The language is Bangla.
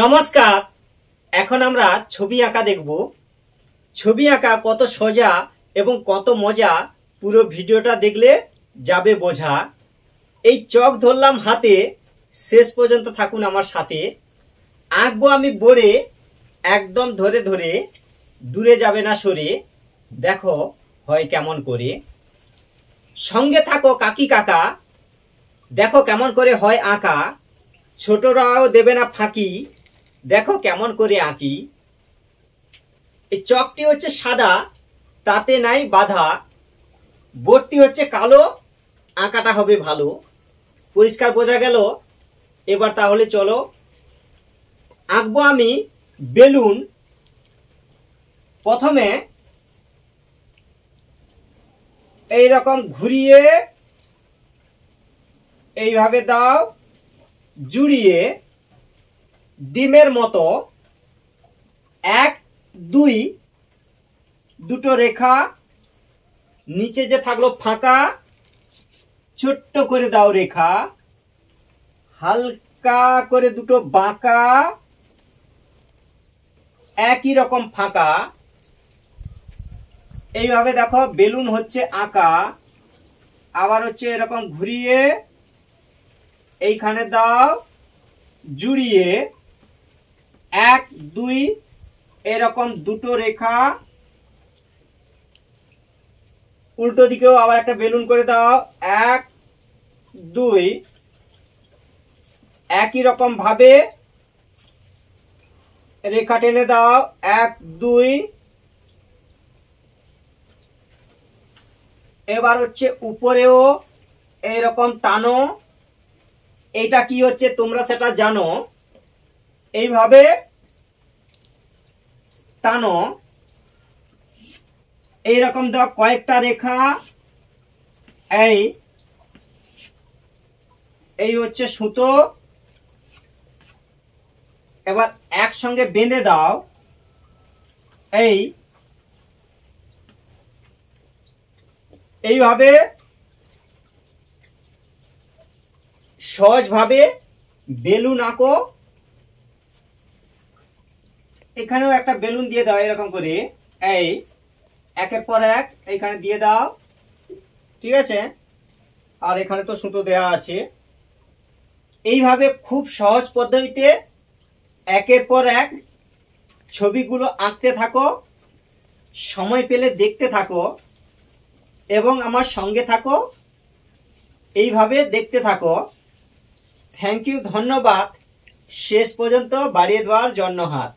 নমস্কার এখন আমরা ছবি আঁকা দেখব ছবি আঁকা কত সোজা এবং কত মজা পুরো ভিডিওটা দেখলে যাবে বোঝা এই চক ধরলাম হাতে শেষ পর্যন্ত থাকুন আমার সাথে আঁকবো আমি বড়ে একদম ধরে ধরে দূরে যাবে না সরে দেখো হয় কেমন করে সঙ্গে থাকো কাকি কাকা দেখো কেমন করে হয় আঁকা ছোটরাও দেবে না ফাঁকি দেখো কেমন করে আঁকি এই চকটি হচ্ছে সাদা তাতে নাই বাধা বোর্ডটি হচ্ছে কালো আঁকাটা হবে ভালো পরিষ্কার বোঝা গেল এবার তাহলে চলো আঁকবো আমি বেলুন প্রথমে এই রকম ঘুরিয়ে এইভাবে দাও জুড়িয়ে ডিমের মতো এক দুই দুটো রেখা নিচে যে থাকলো ফাঁকা ছোট্ট করে দাও রেখা হালকা করে দুটো বাঁকা একই রকম ফাঁকা এইভাবে দেখো বেলুন হচ্ছে আঁকা আবার হচ্ছে এরকম ঘুরিয়ে এইখানে দাও জুড়িয়ে এক দুই এরকম দুটো রেখা উল্টো দিকেও আবার একটা বেলুন করে দাও এক দুই একই রকম ভাবে রেখা টেনে দাও এক দুই এবার হচ্ছে উপরেও এইরকম টানো এটা কি হচ্ছে তোমরা সেটা জানো এইভাবে টানো এইরকম দাও কয়েকটা রেখা এই এই হচ্ছে সুতো এবার একসঙ্গে বেঁধে দাও এই এইভাবে সহজভাবে বেলুন আঁকো এখানেও একটা বেলুন দিয়ে দাও এরকম করে এই একের পর এক এইখানে দিয়ে দাও ঠিক আছে আর এখানে তো সুতো দেয়া আছে এইভাবে খুব সহজ পদ্ধতিতে একের পর এক ছবিগুলো আঁকতে থাকো সময় পেলে দেখতে থাকো এবং আমার সঙ্গে থাকো এইভাবে দেখতে থাকো থ্যাংক ইউ ধন্যবাদ শেষ পর্যন্ত বাড়িয়ে দেওয়ার জন্য হাত